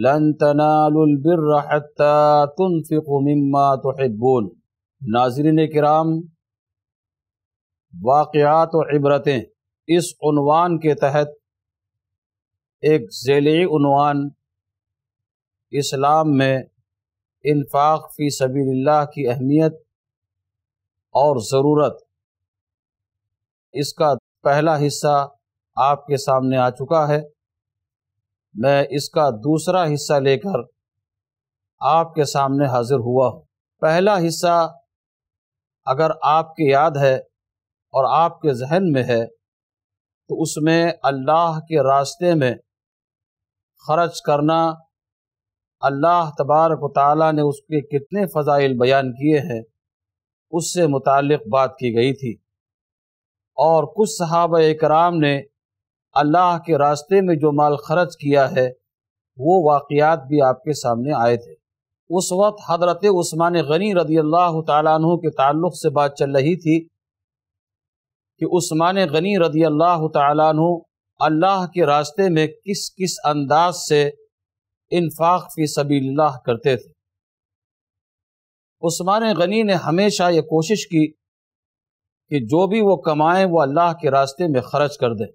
लन तनालुल बिर्र हत्ता तुनफिकु मिम्मा तुहिब्बून नाजरीन कराम वाक़ात और इबरतें इस उनवान के तहत एक झैली उनवान इस्लाम में इन्फाक फ़ी सबील्ला की अहमियत और ज़रूरत इसका पहला हिस्सा आपके सामने आ चुका है मैं इसका दूसरा हिस्सा लेकर आपके सामने हाजिर हुआ हूँ पहला हिस्सा अगर आपके याद है और आपके जहन में है तो उसमें अल्लाह के रास्ते में खर्च करना अल्लाह तबारक ताली ने उसके कितने फ़ज़ाइल बयान किए हैं उससे मुतल बात की गई थी और कुछ सहाब कराम ने अल्लाह के रास्ते में जो माल खर्च किया है वो वाक़ भी आपके सामने आए थे उस वक्त हजरत उस्मान गनी रदी अल्लाह तु के ताल्लुक़ से बात चल रही थी कि उस्मान गनी रदी अल्लाह तु अल्लाह के रास्ते में किस किस अंदाज से इन्फाक फ़ी सबील्लाह करते थे उस्मान गनी ने हमेशा ये कोशिश की कि जो भी वो कमाएं वो अल्लाह के रास्ते में ख़र्च कर दें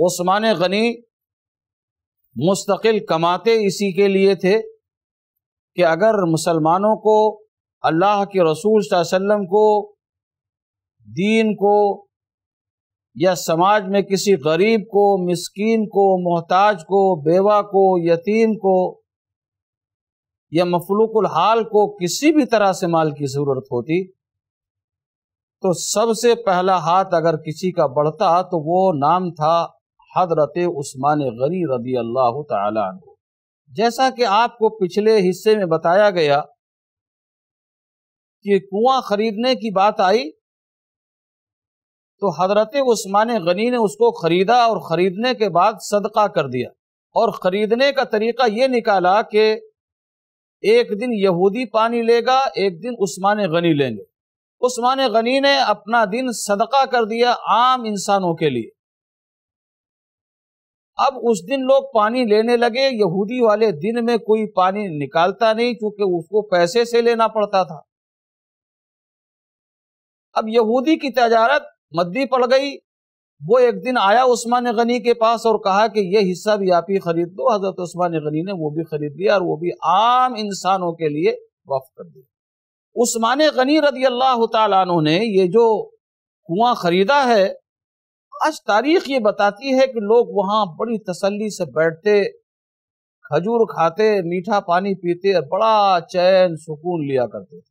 ओस्मान गनी मुस्तकिल कमाते इसी के लिए थे कि अगर मुसलमानों को अल्लाह के रसूल वसम को दीन को या समाज में किसी गरीब को मिसकीन को मोहताज को बेवा को यतीम को या मफलूकुल हाल को किसी भी तरह से माल की ज़रूरत होती तो सबसे पहला हाथ अगर किसी का बढ़ता तो वो नाम था हजरत उस्मान गनी रदी अल्लाह तु जैसा कि आपको पिछले हिस्से में बताया गया कि कुआं खरीदने की बात आई तो हजरत उस्मान गनी ने उसको खरीदा और खरीदने के बाद सदका कर दिया और खरीदने का तरीका ये निकाला कि एक दिन यहूदी पानी लेगा एक दिन उस्मान गनी लेंगे उस्मान गनी ने अपना दिन सदका कर दिया आम इंसानों के लिए अब उस दिन लोग पानी लेने लगे यहूदी वाले दिन में कोई पानी निकालता नहीं क्योंकि उसको पैसे से लेना पड़ता था अब यहूदी की तजारत मद्दी पड़ गई वो एक दिन आया उस्मान गनी के पास और कहा कि ये हिस्सा भी आप ही खरीद दो हजरत उस्मान गनी ने वो भी खरीद लिया और वो भी आम इंसानों के लिए वफ कर दिया उस्मान गनी रदी अल्लाह तु ने ये जो कुआं खरीदा है आज तारीख ये बताती है कि लोग वहाँ बड़ी तसल्ली से बैठते खजूर खाते मीठा पानी पीते और बड़ा चैन सुकून लिया करते थे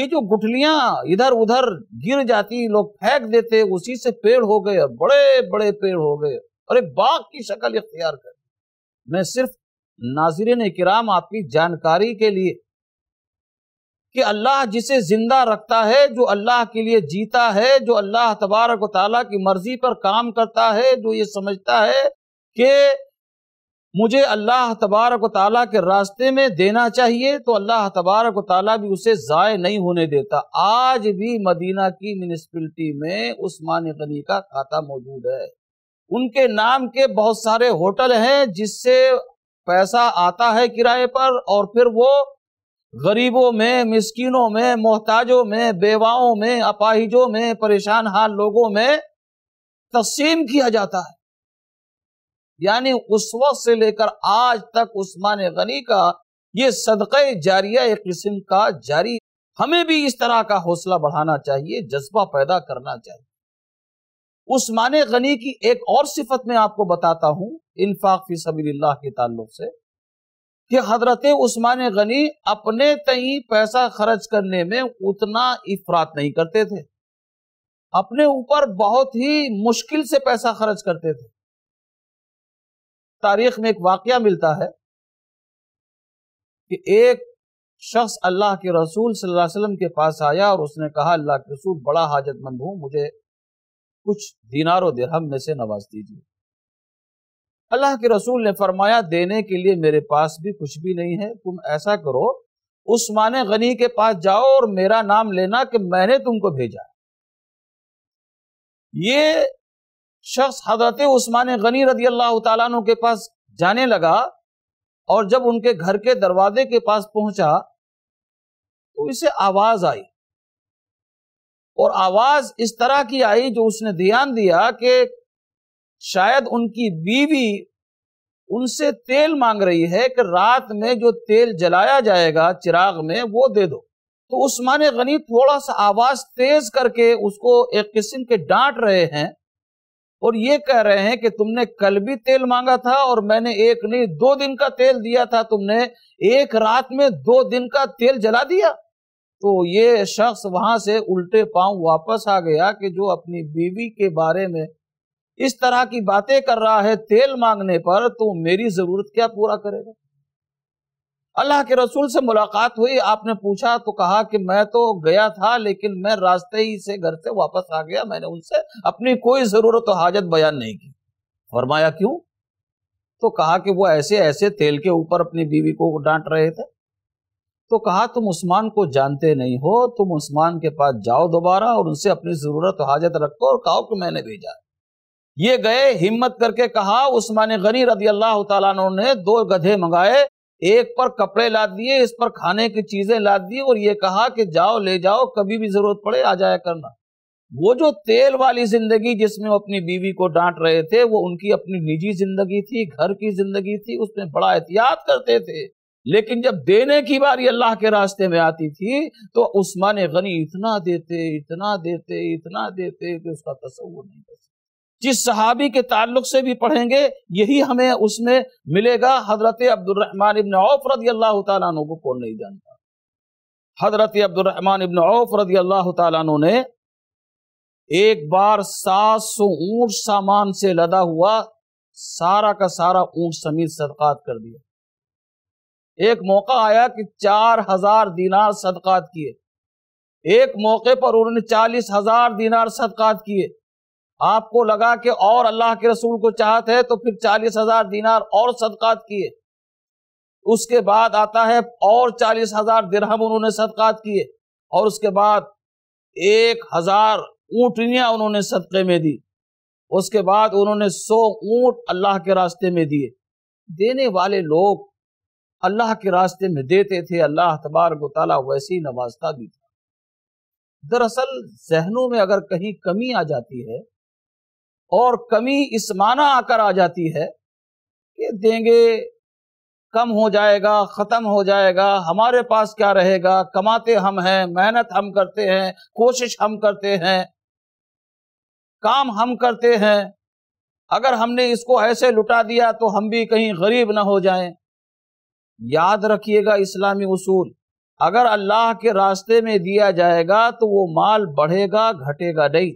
ये जो गुठलियां इधर उधर गिर जाती लोग फेंक देते उसी से पेड़ हो गए और बड़े बड़े पेड़ हो गए और एक बाग की शक्ल इख्तियार कर मैं सिर्फ नाजिर कराम आपकी जानकारी के लिए कि अल्लाह जिसे ज़िंदा रखता है जो अल्लाह के लिए जीता है जो अल्लाह तबारक ताली की मर्ज़ी पर काम करता है जो ये समझता है कि मुझे अल्लाह तबारक ताली के रास्ते में देना चाहिए तो अल्लाह तबारक ताली भी उसे ज़ाय नहीं होने देता आज भी मदीना की म्यूनसपलिटी में उस्मान गनी का खाता मौजूद है उनके नाम के बहुत सारे होटल हैं जिससे पैसा आता है किराए पर और फिर वो गरीबों में मिस्किनों में मोहताजों में बेवाओं में अपाहिजों में परेशान हाल लोगों में तस्सीम किया जाता है यानी उस वक्त से लेकर आज तक उस्मान गनी का ये सदक़े जारिया एक किस्म का जारी हमें भी इस तरह का हौसला बढ़ाना चाहिए जज्बा पैदा करना चाहिए उस्मान गनी की एक और सिफत मैं आपको बताता हूं इन्फाक फी सबील्ला के ताल्लुक से कि हजरत उस्मान गनी अपने तई पैसा खर्च करने में उतना इफरात नहीं करते थे अपने ऊपर बहुत ही मुश्किल से पैसा खर्च करते थे तारीख में एक वाकया मिलता है कि एक शख्स अल्लाह के रसूल सल्लल्लाहु अलैहि वसल्लम के पास आया और उसने कहा अल्लाह के रसूल बड़ा हाजतमंद हूं मुझे कुछ दिनारो दिरहम में से नवाज दीजिए अल्लाह के रसूल ने फरमाया देने के लिए मेरे पास भी कुछ भी नहीं है तुम ऐसा करो उस्मान गनी के पास जाओ और मेरा नाम लेना कि मैंने तुमको भेजा ये शख्स हजरत उस्मान गनी रदी अल्लाह तु के पास जाने लगा और जब उनके घर के दरवाजे के पास पहुंचा तो इसे आवाज आई और आवाज इस तरह की आई जो उसने ध्यान दिया कि शायद उनकी बीवी उनसे तेल मांग रही है कि रात में जो तेल जलाया जाएगा चिराग में वो दे दो तो उस्मान गनी थोड़ा सा आवाज तेज करके उसको एक किस्म के डांट रहे हैं और ये कह रहे हैं कि तुमने कल भी तेल मांगा था और मैंने एक नहीं दो दिन का तेल दिया था तुमने एक रात में दो दिन का तेल जला दिया तो ये शख्स वहां से उल्टे पांव वापस आ गया कि जो अपनी बीवी के बारे में इस तरह की बातें कर रहा है तेल मांगने पर तो मेरी जरूरत क्या पूरा करेगा अल्लाह के रसूल से मुलाकात हुई आपने पूछा तो कहा कि मैं तो गया था लेकिन मैं रास्ते ही से घर से वापस आ गया मैंने उनसे अपनी कोई जरूरत तो हाजत बयान नहीं की फरमाया क्यों तो कहा कि वो ऐसे ऐसे तेल के ऊपर अपनी बीवी को डांट रहे थे तो कहा तुम उस्मान को जानते नहीं हो तुम उस्मान के पास जाओ दोबारा और उनसे अपनी जरूरत हाजत रखो और कहो कि मैंने भेजा है ये गए हिम्मत करके कहा उस्मान गनी रदी अल्लाह तु ने दो गधे मंगाए एक पर कपड़े ला दिए इस पर खाने की चीजें ला दी और ये कहा कि जाओ ले जाओ कभी भी जरूरत पड़े आ जाया करना वो जो तेल वाली जिंदगी जिसमें वो अपनी बीवी को डांट रहे थे वो उनकी अपनी निजी जिंदगी थी घर की जिंदगी थी उसमें बड़ा एहतियात करते थे लेकिन जब देने की बारी अल्लाह के रास्ते में आती थी तो उस्मान गनी इतना देते इतना देते इतना देते कि उसका तस्वर नहीं कर सकते जिस सहाबी के ताल्लुक से भी पढ़ेंगे यही हमें उसमें मिलेगा हजरत अब्दुलरहमान इबन औफ रदी अल्लाह तु को कौन नहीं जानता हजरत अब्दुलरहमान इबन औफ रदी अल्लाह तु ने एक बार सात सौ ऊंट सामान से लदा हुआ सारा का सारा ऊंट समेत सदकात कर दिया एक मौका आया कि चार हजार दीनार सदकात किए एक मौके पर उन्होंने चालीस हजार दीनार सदकात किए आपको लगा कि और अल्लाह के रसूल को चाहत है तो फिर चालीस हजार दिनार और सदकात किए उसके बाद आता है और चालीस हजार दिरहम उन्होंने सदकात किए और उसके बाद एक हजार ऊँटनियाँ उन्होंने सदक़े में दी उसके बाद उन्होंने सौ ऊँट अल्लाह के रास्ते में दिए देने वाले लोग अल्लाह के रास्ते में देते थे अल्लाह तबारक ताली वैसे ही नवाजता भी था दरअसल जहनों में अगर कहीं कमी आ जाती है और कमी इस माना आकर आ जाती है कि देंगे कम हो जाएगा ख़त्म हो जाएगा हमारे पास क्या रहेगा कमाते हम हैं मेहनत हम करते हैं कोशिश हम करते हैं काम हम करते हैं अगर हमने इसको ऐसे लुटा दिया तो हम भी कहीं गरीब ना हो जाएं याद रखिएगा इस्लामी उसूल अगर अल्लाह के रास्ते में दिया जाएगा तो वो माल बढ़ेगा घटेगा नहीं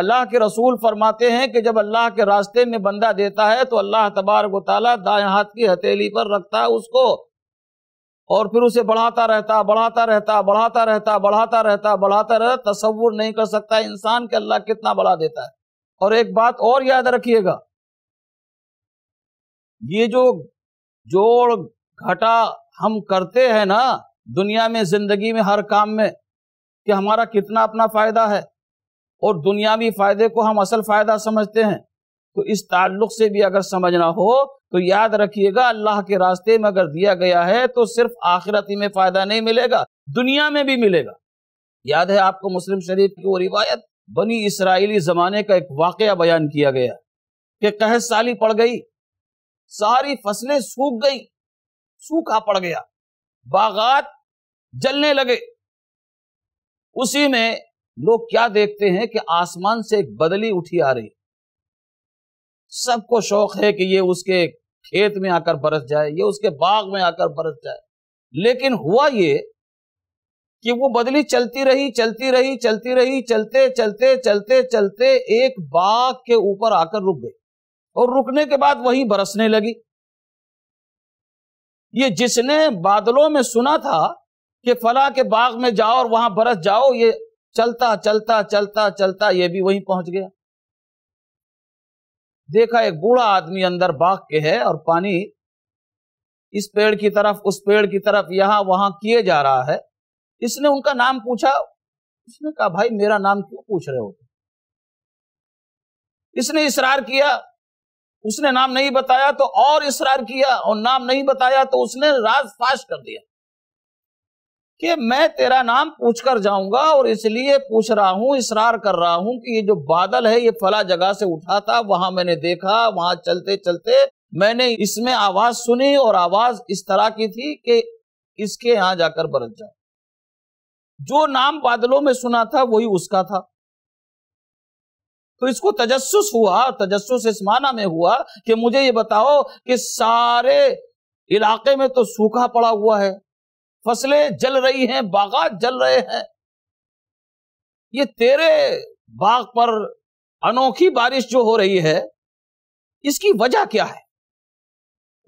अल्लाह के रसूल फरमाते हैं कि जब अल्लाह के रास्ते में बंदा देता है तो अल्लाह को ताला दाएं हाथ की हथेली पर रखता है उसको और फिर उसे बढ़ाता रहता बढ़ाता रहता बढ़ाता रहता बढ़ाता रहता बढ़ाता रहता तस्वुर नहीं कर सकता इंसान के अल्लाह कितना बढ़ा देता है और एक बात और याद रखिएगा ये जो जोड़ घटा हम करते हैं ना दुनिया में जिंदगी में हर काम में कि हमारा कितना अपना फायदा है और दुनियावी फायदे को हम असल फायदा समझते हैं तो इस ताल्लुक से भी अगर समझना हो तो याद रखिएगा अल्लाह के रास्ते में अगर दिया गया है तो सिर्फ आखिरती में फायदा नहीं मिलेगा दुनिया में भी मिलेगा याद है आपको मुस्लिम शरीफ की वो रिवायत बनी इसराइली जमाने का एक वाक़ बयान किया गया कि कह साली पड़ गई सारी फसलें सूख गई सूखा पड़ गया बागात जलने लगे उसी में लोग क्या देखते हैं कि आसमान से एक बदली उठी आ रही सबको शौक है कि ये उसके खेत में आकर बरस जाए ये उसके बाग में आकर बरस जाए लेकिन हुआ ये कि वो बदली चलती रही चलती रही चलती रही चलते चलते चलते चलते एक बाग के ऊपर आकर रुक गई और रुकने के बाद वही बरसने लगी ये जिसने बादलों में सुना था कि फला के बाग में जाओ और वहां बरस जाओ ये चलता चलता चलता चलता ये भी वहीं पहुंच गया देखा एक बूढ़ा आदमी अंदर बाग के है और पानी इस पेड़ की तरफ उस पेड़ की तरफ यहां वहां किए जा रहा है इसने उनका नाम पूछा इसने कहा भाई मेरा नाम क्यों पूछ रहे हो इसने इसरार किया उसने नाम नहीं बताया तो और इसरार किया और नाम नहीं बताया तो उसने राज फाश कर दिया कि मैं तेरा नाम पूछ कर जाऊंगा और इसलिए पूछ रहा हूं इसरार कर रहा हूं कि ये जो बादल है ये फला जगह से उठा था वहां मैंने देखा वहां चलते चलते मैंने इसमें आवाज सुनी और आवाज इस तरह की थी कि इसके यहां जाकर बरस जाए जो नाम बादलों में सुना था वही उसका था तो इसको तजस्सुस हुआ तजस्सुस इस माना में हुआ कि मुझे ये बताओ कि सारे इलाके में तो सूखा पड़ा हुआ है फसलें जल रही हैं बागात जल रहे हैं ये तेरे बाग पर अनोखी बारिश जो हो रही है इसकी वजह क्या है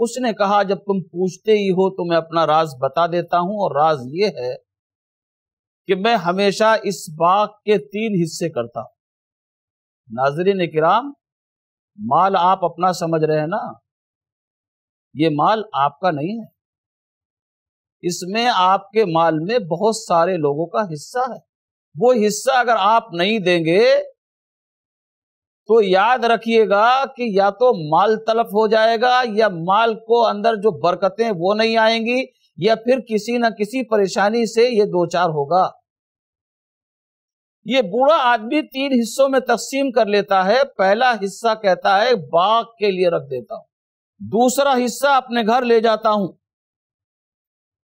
उसने कहा जब तुम पूछते ही हो तो मैं अपना राज बता देता हूं और राज ये है कि मैं हमेशा इस बाग के तीन हिस्से करता हूं नाजरीन किराम माल आप अपना समझ रहे हैं ना ये माल आपका नहीं है इसमें आपके माल में बहुत सारे लोगों का हिस्सा है वो हिस्सा अगर आप नहीं देंगे तो याद रखिएगा कि या तो माल तलफ हो जाएगा या माल को अंदर जो बरकतें वो नहीं आएंगी या फिर किसी ना किसी परेशानी से ये दो चार होगा ये बूढ़ा आदमी तीन हिस्सों में तकसीम कर लेता है पहला हिस्सा कहता है बाग के लिए रख देता हूं दूसरा हिस्सा अपने घर ले जाता हूं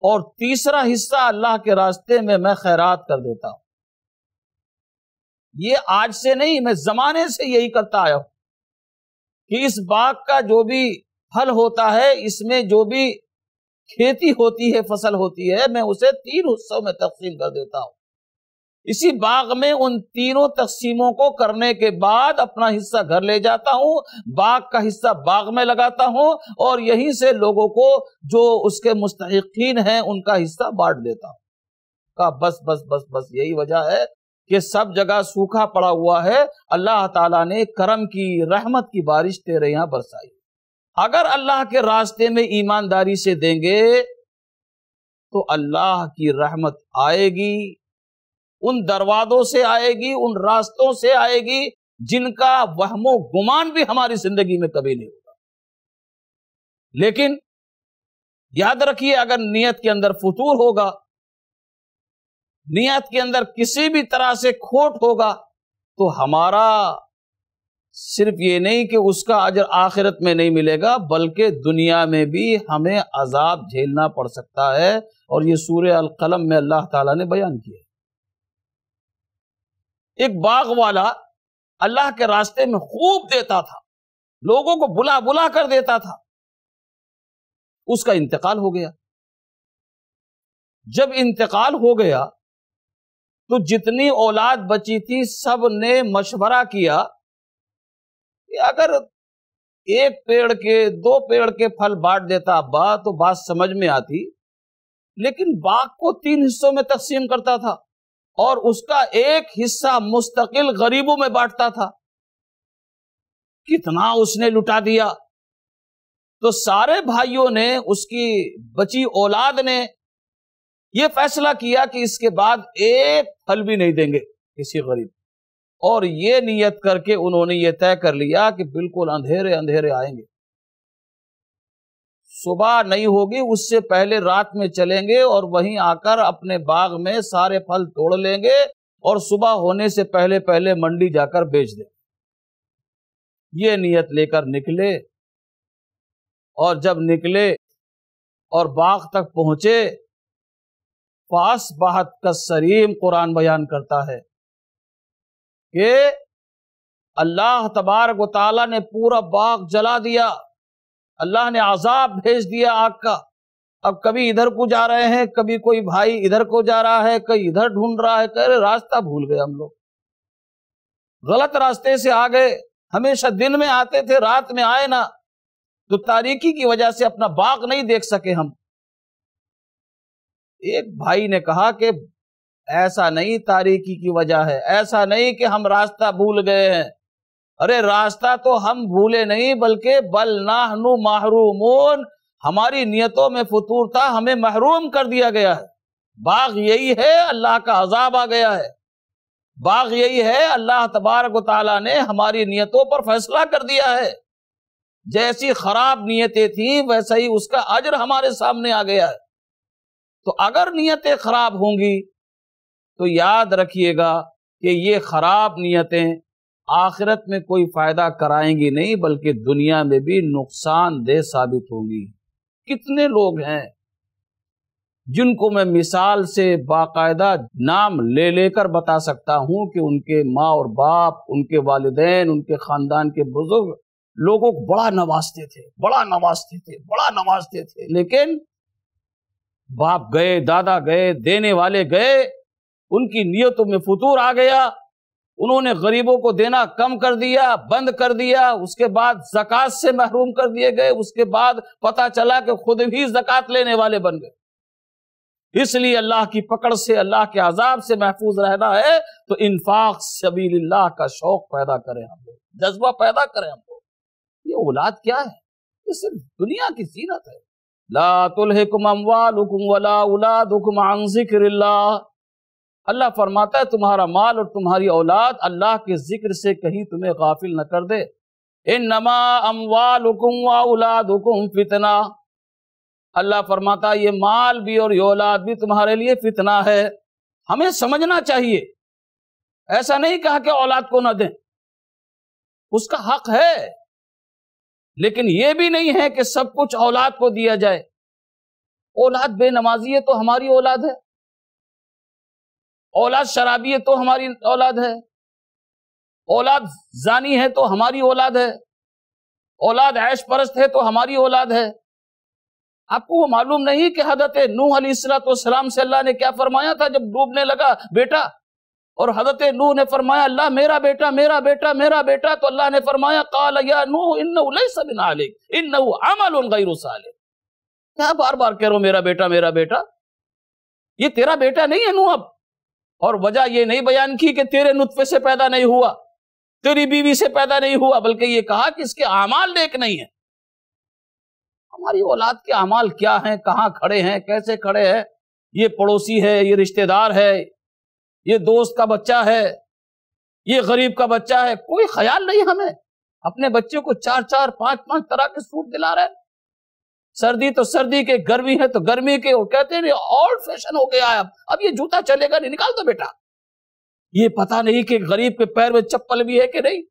और तीसरा हिस्सा अल्लाह के रास्ते में मैं खैरात कर देता हूं ये आज से नहीं मैं जमाने से यही करता आया हूं कि इस बाग का जो भी फल होता है इसमें जो भी खेती होती है फसल होती है मैं उसे तीन हिस्सों में तकसीम कर देता हूं इसी बाग में उन तीनों तकसीमों को करने के बाद अपना हिस्सा घर ले जाता हूँ बाग का हिस्सा बाग में लगाता हूं और यहीं से लोगों को जो उसके मुस्तकिन हैं उनका हिस्सा बांट देता हूं का बस बस बस बस यही वजह है कि सब जगह सूखा पड़ा हुआ है अल्लाह ताला ने करम की रहमत की बारिश तेरे यहां बरसाई अगर अल्लाह के रास्ते में ईमानदारी से देंगे तो अल्लाह की रहमत आएगी उन दरवाजों से आएगी उन रास्तों से आएगी जिनका वहमो गुमान भी हमारी जिंदगी में कभी नहीं होगा लेकिन याद रखिए अगर नियत के अंदर फतूर होगा नियत के अंदर किसी भी तरह से खोट होगा तो हमारा सिर्फ ये नहीं कि उसका अजर आखिरत में नहीं मिलेगा बल्कि दुनिया में भी हमें अजाब झेलना पड़ सकता है और ये सूर्य अलकलम में अल्लाह ताला ने बयान किया एक बाग वाला अल्लाह के रास्ते में खूब देता था लोगों को बुला बुला कर देता था उसका इंतकाल हो गया जब इंतकाल हो गया तो जितनी औलाद बची थी सब ने मशवरा किया कि अगर एक पेड़ के दो पेड़ के फल बांट देता अब्बा तो बात समझ में आती लेकिन बाग को तीन हिस्सों में तकसीम करता था और उसका एक हिस्सा मुस्तकिल गरीबों में बांटता था कितना उसने लुटा दिया तो सारे भाइयों ने उसकी बची औलाद ने यह फैसला किया कि इसके बाद एक फल भी नहीं देंगे किसी गरीब और ये नियत करके उन्होंने ये तय कर लिया कि बिल्कुल अंधेरे अंधेरे आएंगे सुबह नहीं होगी उससे पहले रात में चलेंगे और वहीं आकर अपने बाग में सारे फल तोड़ लेंगे और सुबह होने से पहले पहले मंडी जाकर बेच दें ये नियत लेकर निकले और जब निकले और बाग तक पहुंचे पास बाहत का सरीम कुरान बयान करता है कि अल्लाह तबारक ने पूरा बाग जला दिया अल्लाह ने आजाब भेज दिया आग का अब कभी इधर को जा रहे हैं कभी कोई भाई इधर को जा रहा है कहीं इधर ढूंढ रहा है कह तो रहे रास्ता भूल गए हम लोग गलत रास्ते से आ गए हमेशा दिन में आते थे रात में आए ना तो तारीकी की वजह से अपना बाग नहीं देख सके हम एक भाई ने कहा कि ऐसा नहीं तारीकी की वजह है ऐसा नहीं कि हम रास्ता भूल गए हैं अरे रास्ता तो हम भूले नहीं बल्कि बल नाहनु माहरूमून हमारी नियतों में फतूर था हमें महरूम कर दिया गया है बाग यही है अल्लाह का अजाब आ गया है बाग यही है अल्लाह तबारक ताला ने हमारी नियतों पर फैसला कर दिया है जैसी खराब नीयतें थी वैसा ही उसका अजर हमारे सामने आ गया है तो अगर नीयतें खराब होंगी तो याद रखिएगा कि ये खराब नीयतें आखिरत में कोई फ़ायदा कराएंगी नहीं बल्कि दुनिया में भी नुकसानदेह साबित होंगी कितने लोग हैं जिनको मैं मिसाल से बाकायदा नाम ले लेकर बता सकता हूँ कि उनके माँ और बाप उनके वालदेन उनके ख़ानदान के बुजुर्ग लोगों को बड़ा नवाजते थे बड़ा नवाजते थे बड़ा नवाजते थे लेकिन बाप गए दादा गए देने वाले गए उनकी नीयतों में फतूर आ गया उन्होंने गरीबों को देना कम कर दिया बंद कर दिया उसके बाद जक़ात से महरूम कर दिए गए उसके बाद पता चला कि खुद भी जक़ात लेने वाले बन गए इसलिए अल्लाह की पकड़ से अल्लाह के आजाब से महफूज रहना है तो इनफाक सबील्लाह का शौक पैदा करें हम लोग जज्बा पैदा करें हम लोग ये औलाद क्या है ये सिर्फ दुनिया की सीरत है ला तुल्कुम अमवालुकुम वला औलादुकुम अन जिक्रिल्लाह अल्लाह फरमाता है तुम्हारा माल और तुम्हारी औलाद अल्लाह के जिक्र से कहीं तुम्हें गाफिल न कर दे इन नमा अमवाल हुकुम व औलाद हुकुम फितना अल्लाह फरमाता ये माल भी और ये औलाद भी तुम्हारे लिए फितना है हमें समझना चाहिए ऐसा नहीं कहा कि औलाद को ना दें उसका हक है लेकिन ये भी नहीं है कि सब कुछ औलाद को दिया जाए औलाद बेनमाजी है तो हमारी औलाद है औलाद शराबी है तो हमारी औलाद है औलाद जानी है तो हमारी औलाद है औलाद ऐश परस्त है तो हमारी औलाद है आपको वो मालूम नहीं कि हजरत नूह सलाम से अल्लाह ने क्या फरमाया था जब डूबने लगा बेटा और हजरत नूह ने फरमाया अल्लाह मेरा बेटा मेरा बेटा मेरा बेटा तो अल्लाह ने फरमाया काल या नूह इन क्या बार बार कह रहा मेरा बेटा मेरा बेटा ये तेरा बेटा नहीं है नूह अब और वजह यह नहीं बयान की कि तेरे नुतफे से पैदा नहीं हुआ तेरी बीवी से पैदा नहीं हुआ बल्कि ये कहा कि इसके अमाल नेक नहीं है हमारी औलाद के अमाल क्या हैं कहाँ खड़े हैं कैसे खड़े हैं ये पड़ोसी है ये रिश्तेदार है ये दोस्त का बच्चा है ये गरीब का बच्चा है कोई ख्याल नहीं हमें अपने बच्चों को चार चार पांच पांच तरह के सूट दिला रहे हैं सर्दी तो सर्दी के गर्मी है तो गर्मी के और कहते हैं ओल्ड फैशन हो गया है अब ये जूता चलेगा नहीं निकाल दो बेटा ये पता नहीं कि गरीब के पैर में चप्पल भी है कि नहीं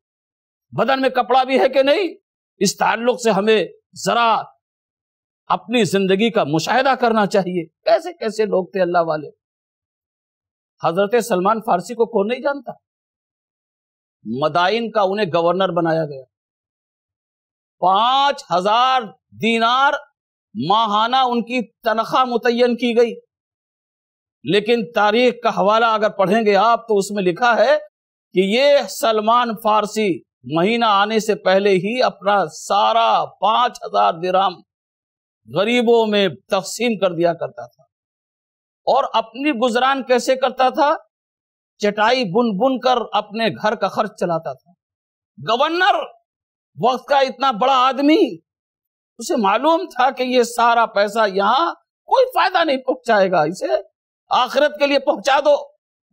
बदन में कपड़ा भी है कि नहीं इस ताल्लुक से हमें जरा अपनी जिंदगी का मुशाहिदा करना चाहिए कैसे कैसे लोग थे अल्लाह वाले हजरत सलमान फारसी को कौन नहीं जानता मदाइन का उन्हें गवर्नर बनाया गया पांच हजार दीनार माहाना उनकी तनख्वाह मुतन की गई लेकिन तारीख का हवाला अगर पढ़ेंगे आप तो उसमें लिखा है कि ये सलमान फारसी महीना आने से पहले ही अपना सारा पांच हजार दिराम गरीबों में तकसीम कर दिया करता था और अपनी गुजरान कैसे करता था चटाई बुन बुन कर अपने घर का खर्च चलाता था गवर्नर वक्त का इतना बड़ा आदमी उसे मालूम था कि ये सारा पैसा यहाँ कोई फायदा नहीं पहुंचाएगा इसे आखिरत के लिए पहुंचा दो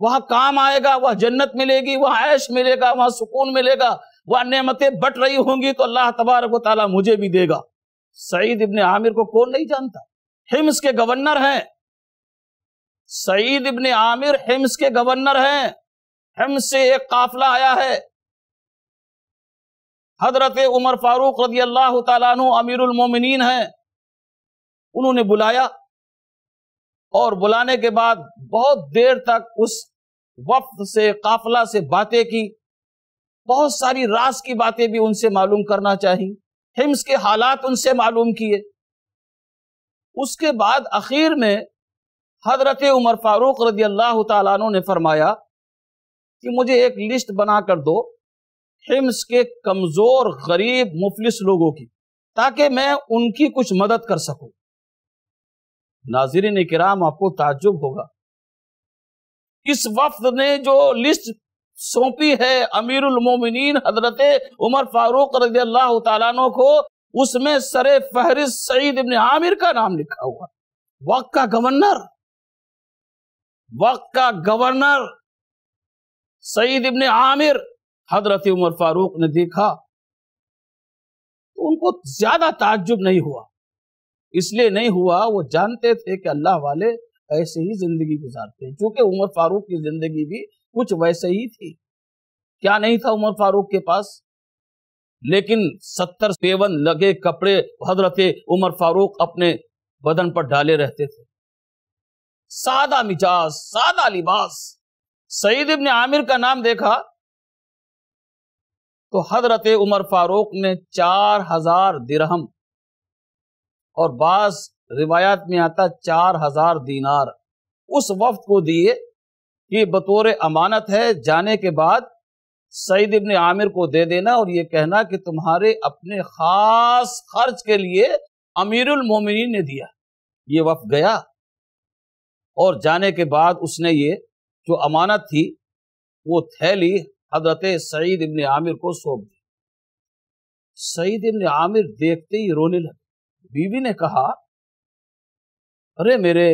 वहां काम आएगा वह जन्नत मिलेगी वह ऐश मिलेगा वहां सुकून मिलेगा वह नेमतें बट रही होंगी तो अल्लाह तबारक ताला मुझे भी देगा सईद इबन आमिर को कौन नहीं जानता हिम्स के गवर्नर हैं सईद इब्ने आमिर हिम्स के गवर्नर हैं हिम्स से एक काफिला आया है हजरत उमर फारूक रदी अल्लाह तु उलमोमिन हैं उन्होंने बुलाया और बुलाने के बाद बहुत देर तक उस वक्त से काफिला से बातें की बहुत सारी रास की बातें भी उनसे मालूम करना चाहिए हिम्स के हालात उनसे मालूम किए उसके बाद आखिर में हजरत उमर फारूक रदी अल्लाह तु ने फरमाया कि मुझे एक लिस्ट बनाकर दो हिम्स के कमजोर गरीब मुफलिस लोगों की ताकि मैं उनकी कुछ मदद कर सकूं नाजरीन कराम आपको ताजुब होगा इस वक्त ने जो लिस्ट सौंपी है अमीरुल मोमिनीन हजरत उमर फारूक रजी अल्लाह तु को उसमें सरे फहरिस सईद इबन आमिर का नाम लिखा हुआ वक्त का गवर्नर वक्त का गवर्नर सईद इबन आमिर हजरत उमर फारूक ने देखा तो उनको ज्यादा ताज्जुब नहीं हुआ इसलिए नहीं हुआ वो जानते थे कि अल्लाह वाले ऐसे ही जिंदगी गुजारते हैं चूंकि उमर फारूक की जिंदगी भी कुछ वैसे ही थी क्या नहीं था उमर फारूक के पास लेकिन सत्तर सेवन लगे कपड़े हजरत उमर फारूक अपने बदन पर डाले रहते थे सादा मिजाज सादा लिबास सईद इब्ने आमिर का नाम देखा तो हजरत उमर फारूक ने चार हजार दिरहम और बास रिवायत में आता चार हजार दीनार उस वफ्त को दिए कि बतौर अमानत है जाने के बाद सईद इबन आमिर को दे देना और ये कहना कि तुम्हारे अपने खास खर्च के लिए अमीरुल मोमिनीन ने दिया ये वफ गया और जाने के बाद उसने ये जो अमानत थी वो थैली हजरत सईद इबन आमिर को सौंप दी सईद इबन आमिर देखते ही रोने लगे बीवी ने कहा अरे मेरे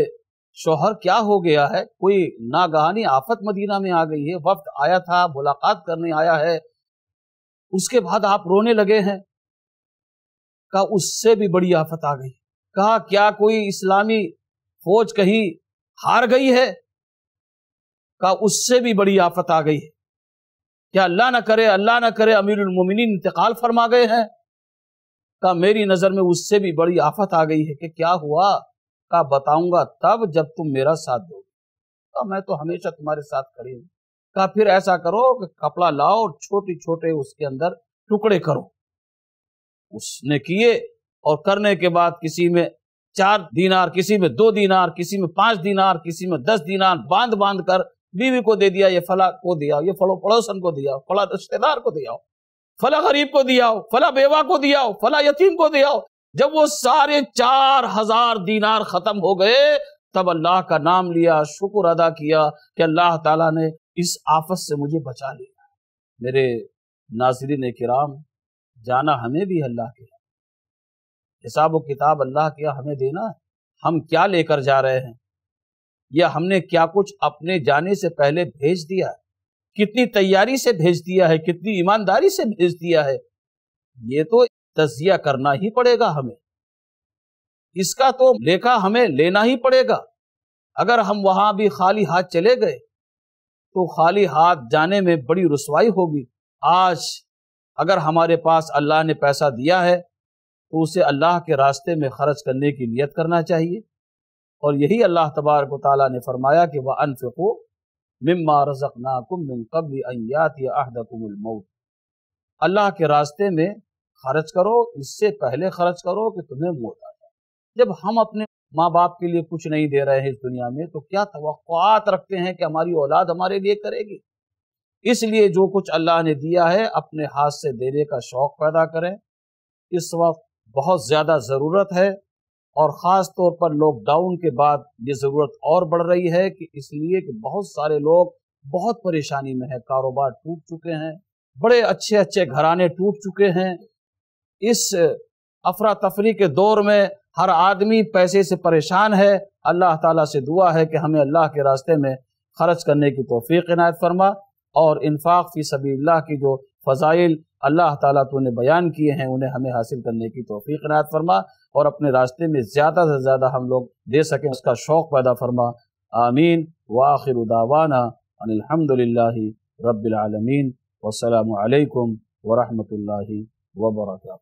शोहर क्या हो गया है कोई नागहानी आफत मदीना में आ गई है वक्त आया था मुलाकात करने आया है उसके बाद आप रोने लगे हैं कहा उससे भी बड़ी आफत आ गई कहा क्या कोई इस्लामी फौज कहीं हार गई है कहा उससे भी बड़ी आफत आ गई है क्या अल्लाह ना करे अल्लाह ना करे अमीरमिन इंतकाल फरमा गए हैं का मेरी नज़र में उससे भी बड़ी आफत आ गई है कि क्या हुआ का बताऊंगा तब जब तुम मेरा साथ दो का मैं तो हमेशा तुम्हारे साथ खड़ी हूँ का फिर ऐसा करो कि कपड़ा लाओ और छोटे छोटे उसके अंदर टुकड़े करो उसने किए और करने के बाद किसी में चार दीनार किसी में दो दीनार किसी में पांच दीनार किसी में दस दीनार बांध बांध कर बीवी को दे दिया ये फला को दिया ये फलो पड़ोसन को दिया फला रिश्तेदार को दिया फला गरीब को दिया फला बेवा को दिया फला यतीम को दिया जब वो सारे चार हजार दीनार खत्म हो गए तब अल्लाह का नाम लिया शुक्र अदा किया कि अल्लाह ताला ने इस आफत से मुझे बचा लिया मेरे नाजरीन किराम जाना हमें भी अल्लाह के हिसाब किताब अल्लाह के हमें देना हम क्या लेकर जा रहे हैं या हमने क्या कुछ अपने जाने से पहले भेज दिया है कितनी तैयारी से भेज दिया है कितनी ईमानदारी से भेज दिया है ये तो तजिया करना ही पड़ेगा हमें इसका तो लेखा हमें लेना ही पड़ेगा अगर हम वहां भी खाली हाथ चले गए तो खाली हाथ जाने में बड़ी रसवाई होगी आज अगर हमारे पास अल्लाह ने पैसा दिया है तो उसे अल्लाह के रास्ते में खर्च करने की नियत करना चाहिए और यही अल्लाह तबारक ताली ने फरमाया कि वह अनफ़ो मम्मा रज़क नाकुम कबल अयात अल्लाह के रास्ते में खर्च करो इससे पहले खर्च करो कि तुम्हें मौत आ जाए जब हम अपने माँ बाप के लिए कुछ नहीं दे रहे हैं इस दुनिया में तो क्या तो रखते हैं कि हमारी औलाद हमारे लिए करेगी इसलिए जो कुछ अल्लाह ने दिया है अपने हाथ से देने का शौक़ पैदा करें इस वक्त बहुत ज़्यादा ज़रूरत है और ख़ास तौर पर लॉकडाउन के बाद ये ज़रूरत और बढ़ रही है कि इसलिए कि बहुत सारे लोग बहुत परेशानी में है कारोबार टूट चुके हैं बड़े अच्छे अच्छे घराने टूट चुके हैं इस अफरा तफरी के दौर में हर आदमी पैसे से परेशान है अल्लाह ताला से दुआ है कि हमें अल्लाह के रास्ते में खर्च करने की तोफ़ी इनायत फरमा और इन्फाक फ़ी सभी की जो फ़जाइल अल्लाह ताला तूने बयान किए हैं उन्हें हमें हासिल करने की तोफ़ी इनायत फरमा और अपने रास्ते में ज़्यादा से ज़्यादा हम लोग दे सकें उसका शौक़ पैदा फरमा आमीन व आखिर उदावाना अनिलहमदिल्ला रबालमीन वालकम वरहमल वबरक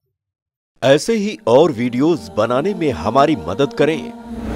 ऐसे ही और वीडियोस बनाने में हमारी मदद करें